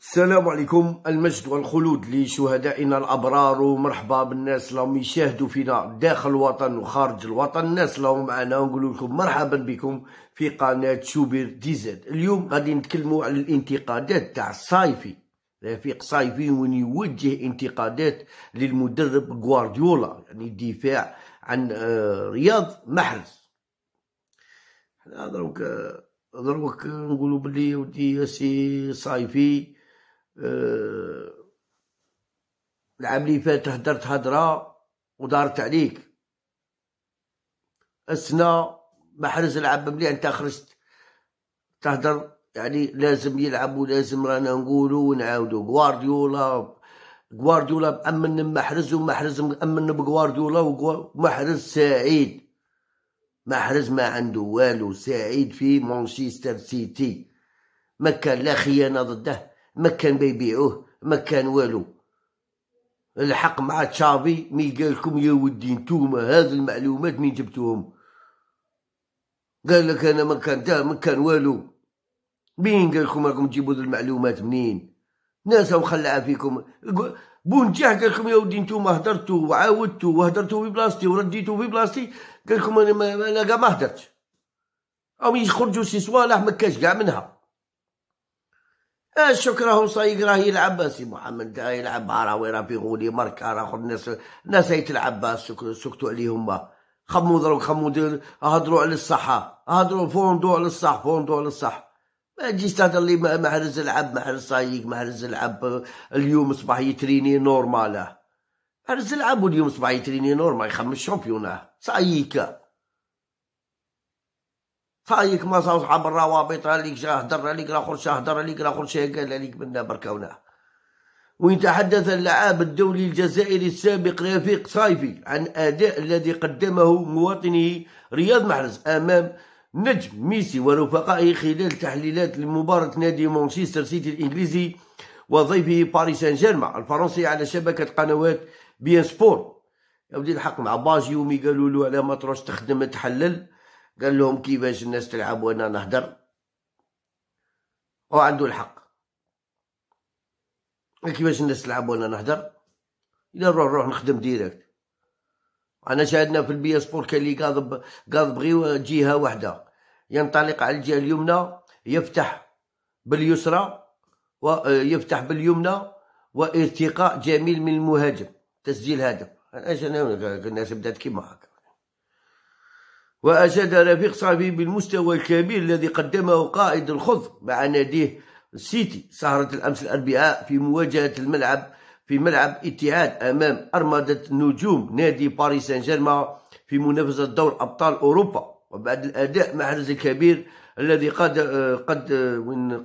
السلام عليكم المجد والخلود لشهدائنا الابرار ومرحبا بالناس اللي يشاهدوا فينا داخل الوطن وخارج الوطن الناس اللي معنا نقول لكم مرحبا بكم في قناه شوبير ديزاد اليوم غادي نتكلموا على الانتقادات تاع الصايفي رفيق صايفي وين يوجه انتقادات للمدرب غوارديولا يعني الدفاع عن آه، رياض محرز حنا دروك آه، دروك نقولوا بلي ودي سي صايفي آه، العام اللي فات هدرت هدرة ودارت عليك السنه محرز لعب مليح انت خرجت تهدر يعني لازم يلعب ولازم رانا نقولو ونعاودو غوارديولا غوارديولا مأمن محرز ومحرز مأمن بغوارديولا ومحرز سعيد محرز ما عنده والو سعيد في مانشستر سيتي ما كان لا خيانه ضده ما كان بيبيعوه ما كان والو الحق مع تشافي مي قالكم يا ودي نتوما هذه المعلومات مين جبتوهم قال لك انا ما كان ما كان والو مين قال لكم راكم تجيبوا المعلومات منين ناس مخلعه فيكم جاه قال لكم يا ودي نتوما هدرتوا وعاودتوا وهدرتوا في بلاصتي ورديتوا في بلاصتي قال لكم انا ما انا كاع ما هدرتش او يخرجوا شي صوالح ما كاش كاع منها الشك هو صايق راه يلعب سي محمد يلعب راه بيغولي ماركا راه الناس الناس تلعب سكتوا عليهم خموا خمو خموا هضروا على الصحة هضروا فوندو على الصح فوندو على الصح ما تجيش تهضر لي محرز لعب محرز صايق محرز لعب اليوم صباح يتريني نورماله محرز لعب واليوم صباح يتريني نورمال يخمم شامبيونه صايق تايك ما صاحب الروابط عليك جا هدر عليك الاخر شا هدر عليك الاخر شا قال عليك منا بركوناه وين تحدث اللعاب الدولي الجزائري السابق رفيق صايفي عن أداء الذي قدمه مواطنه رياض محرز أمام نجم ميسي ورفقائه خلال تحليلات لمباراة نادي مانشستر سيتي الإنجليزي وضيفه باريس سان جيرمان الفرنسي على شبكة قنوات بي ان سبور يا ودي الحق مع باجي يومي قالوا له على ما تروش تخدم تحلل قال لهم كيفاش الناس تلعب وانا نهدر عنده الحق كيفاش الناس تلعب وانا نهدر الى نروح نروح نخدم ديريكت انا شاهدنا في البي سبور كان اللي قاضب قاضب غير جهه واحده ينطلق على الجهه اليمنى يفتح باليسرى ويفتح باليمنى وارتقاء جميل من المهاجم تسجيل هدف انا الناس بدات كيما هكا وأشاد رفيق صافي بالمستوى الكبير الذي قدمه قائد الخض مع ناديه سيتي سهرة الأمس الأربعاء في مواجهة الملعب في ملعب اتحاد أمام أرمدة نجوم نادي باريس سان جيرمان في منافسة دور أبطال أوروبا وبعد الأداء محرز الكبير الذي قاد قد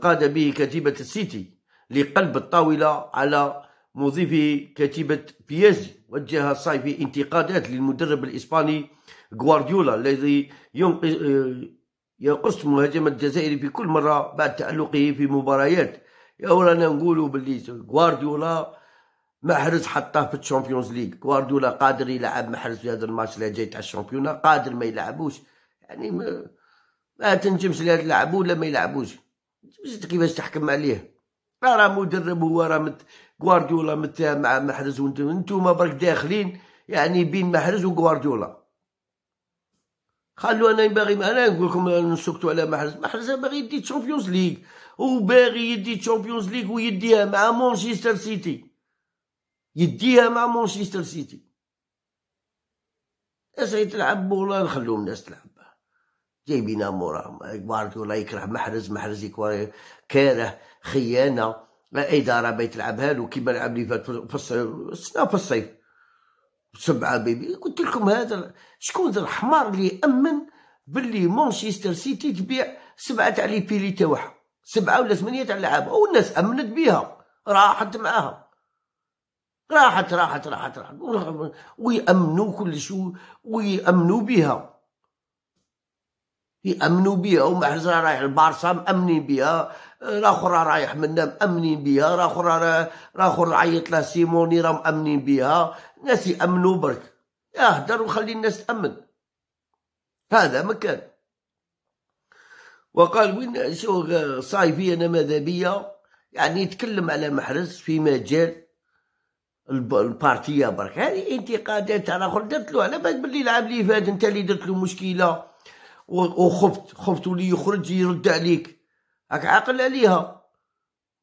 قاد به كتيبة السيتي لقلب الطاولة على مضيف كتيبة بيازي وجه الصحفي انتقادات للمدرب الإسباني غوارديولا الذي يقص آه، مهاجم الجزائر في كل مرة بعد تألقه في مباريات يا ورانا نقولوا باللي غوارديولا محرز حطاه في الشامبيونز ليغ غوارديولا قادر يلعب محرز في هذا الماتش اللي جاي تاع الشامبيونه قادر ما يلعبوش يعني ما, تنجمش لا تلعبو ولا ما يلعبوش كيفاش تحكم عليه راه مدرب هو راه مت غوارديولا مت مع محرز وانتوما برك داخلين يعني بين محرز وغوارديولا خلو انا باغي انا نقول لكم نسكتوا على محرز محرز باغي يدي تشامبيونز ليغ وباغي يدي تشامبيونز ليغ ويديها مع مانشستر سيتي يديها مع مانشستر سيتي اش تلعب بولا نخلوهم الناس تلعب جايبين امورهم الله يكره محرز محرز يكره كاره خيانه اداره ما تلعبها له كيما لعب لي في سنا في الصيف سبعه بيبي قلت لكم هذا شكون ذا الحمار اللي يامن باللي مانشستر سيتي تبيع سبعه تاع لي بيلي تاعها سبعه ولا ثمانيه تاع اللعابه والناس امنت بها راحت معاها راحت راحت راحت راحت ويامنوا كل شيء ويامنوا بها يامنوا بها ومحرزه رايح البارسا مامنين بها راه رايح منا مامنين بها راه اخرى راه اخر عيط له سيموني راه مامنين بها الناس يامنوا برك اهدر وخلي الناس تامن هذا مكان وقال وين شو صايفي انا ماذا بيا يعني يتكلم على محرز في مجال البارتيه برك هذه انتقادات انا درت له على بالك بلي العام اللي فات انت اللي درت له مشكله وخبت خبت ولي يخرج يرد عليك راك عاقل عليها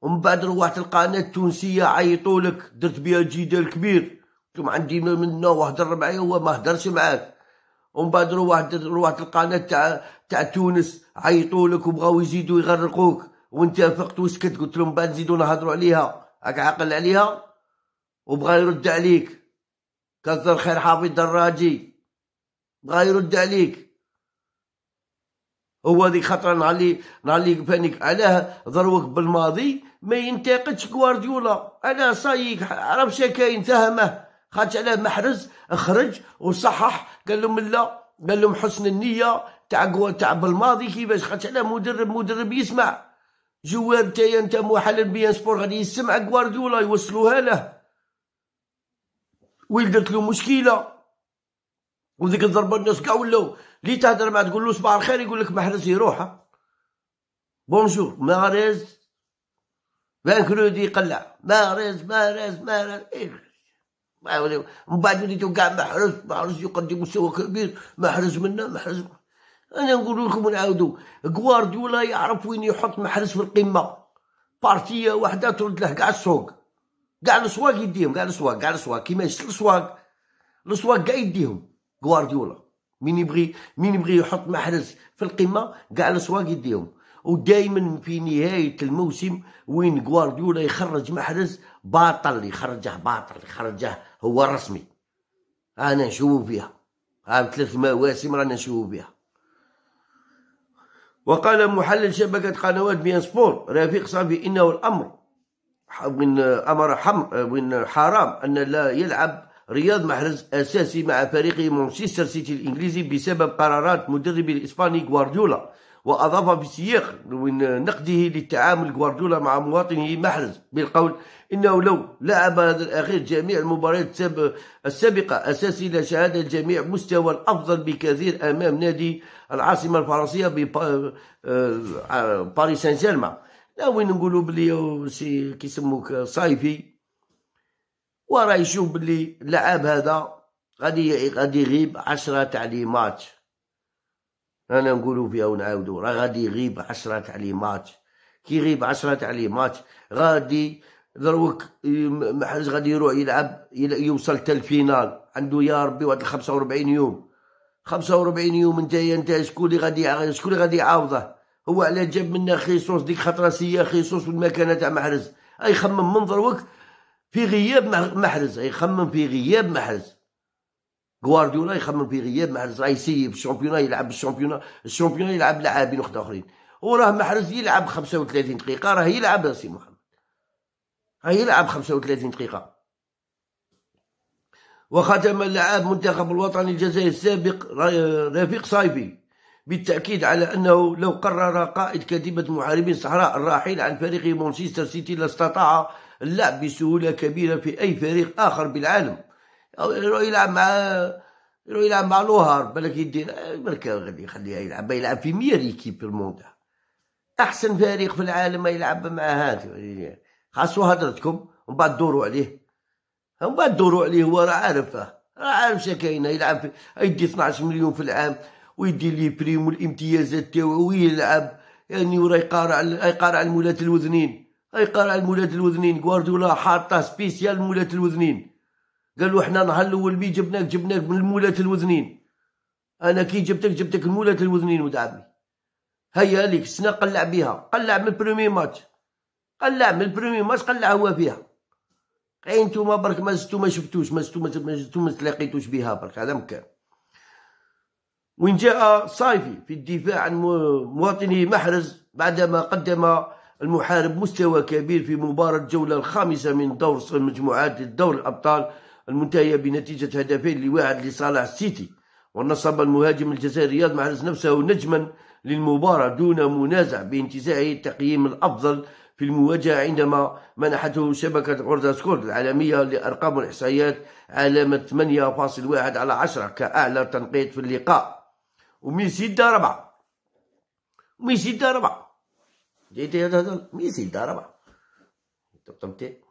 ومن بعد روحت القناة التونسية عيطولك درت بيها جدال كبير قلت عندي منا وهدر معايا هو ما هدرش معاك ومن بعد روحت روحت القناة تاع تاع تونس عيطولك وبغاو يزيدوا يغرقوك وانت فقت وسكت قلت لهم بعد نزيدو نهضروا عليها راك عاقل عليها وبغا يرد عليك كثر خير حافظ دراجي بغا يرد عليك هو هذيك خطره نهار اللي نهار اللي بانيك علاه ضروك بالماضي ما ينتقدش غوارديولا انا صاي عرف كاين تهمه خاطش علاه محرز خرج وصحح قال لهم لا قال لهم حسن النيه تاع تاع بالماضي كيفاش خاطش علاه مدرب مدرب يسمع جوار تايا انت محلل بيان سبور غادي يسمع غوارديولا يوصلوها له ولدت له مشكله وذيك الضربه الناس كاع ولاو لي تهدر معاه تقول له صباح الخير يقول لك محرز يروح بونجور ماريز فانكرودي يقلع ماريز ماريز ماريز إيه. من بعد وليتو كاع محرز محرز يقدم مستوى كبير محرز منا محرز انا نقول لكم ونعاودوا غوارديولا يعرف وين يحط محرز في القمه بارتيه واحده ترد له كاع السوق كاع السواق يديهم كاع السواق كاع السواق كيما السواق السواق كاع يديهم غوارديولا مين يبغي مين يبغي يحط محرز في القمه كاع الاسواق يديهم ودائما في نهايه الموسم وين غوارديولا يخرج محرز باطل يخرجه باطل يخرجه هو رسمي انا نشوف بها عام ثلاث مواسم رانا نشوف بها وقال محلل شبكة قنوات بيان سبور رفيق صافي إنه الأمر من أمر حم وين حرام أن لا يلعب رياض محرز أساسي مع فريقه مانشستر سيتي الإنجليزي بسبب قرارات مدرب الإسباني غوارديولا وأضاف في سياق نقده للتعامل غوارديولا مع مواطنه محرز بالقول إنه لو لعب هذا الأخير جميع المباريات السابقة أساسي لشهادة الجميع مستوى الأفضل بكثير أمام نادي العاصمة الفرنسية آه، آه، باريس سان جيرمان لا وين نقولوا بلي كيسموك صيفي وراه يشوف بلي اللعاب هذا غادي غادي يغيب عشرة تاع لي ماتش انا نقولوا فيها ونعاودوا راه غادي يغيب عشرة تاع لي ماتش كي يغيب عشرة تاع لي ماتش غادي دروك محرز غادي يروح يلعب يوصل حتى الفينال عنده يا ربي واحد 45 يوم 45 يوم نتايا انت شكون اللي غادي شكون اللي غادي يعاوضه هو على جاب منا خيسوس ديك خطره سيا خيسوس والمكانه تاع محرز اي خمم من دروك في غياب محرز يخمم في غياب محرز غوارديولا يخمم في غياب محرز راه يسيي بالشامبيونا يلعب بالشامبيونا الشامبيونا يلعب لاعبين واحد اخرين وراه محرز يلعب 35 دقيقه راه يلعب سي محمد راه يلعب 35 دقيقه وختم اللاعب منتخب الوطني الجزائري السابق رفيق صايبي بالتأكيد على أنه لو قرر قائد كتيبة محاربين الصحراء الراحل عن فريق مانشستر سيتي لاستطاع اللعب بسهولة كبيرة في أي فريق آخر بالعالم يروح يلعب مع يروح يلعب مع لوهار بالك يدير بركة غادي يخليها يلعب يلعب في مير ايكيب المونديال أحسن فريق في العالم يلعب مع هذا خاصو هضرتكم ومن بعد دوروا عليه ومن بعد دوروا عليه هو راه عارف راه عارف شكاينه يلعب في يدي 12 مليون في العام ويدير لي بريم والامتيازات تاعو ويلعب يعني وراه يقارع يقارع المولات الوذنين يقارع المولات الوذنين غوارديولا حاطه سبيسيال المولات الوذنين قالوا حنا نهار الاول بي جبناك جبناك من المولات الوذنين انا كي جبتك جبتك المولات الوذنين ود عمي هيا ليك السنه قلع بيها قلع من بريمي ماتش قلع من البرومي ماتش قلع هو فيها عين إيه، نتوما برك ما زدتو ما شفتوش ما زدتو ما, زدتو ما تلاقيتوش بها برك هذا مكان وين جاء صايفي في الدفاع عن مواطنه محرز بعدما قدم المحارب مستوى كبير في مباراة الجولة الخامسة من دور مجموعات الدور الأبطال المنتهية بنتيجة هدفين لواحد لصالح السيتي ونصب المهاجم الجزائري رياض محرز نفسه نجما للمباراة دون منازع بانتزاعه التقييم الأفضل في المواجهة عندما منحته شبكة غرزة سكورد العالمية لأرقام الإحصائيات علامة 8.1 على 10 كأعلى تنقيط في اللقاء ومن ستة أربعة من ستة أربعة جيت هذا من ستة أربعة طب طب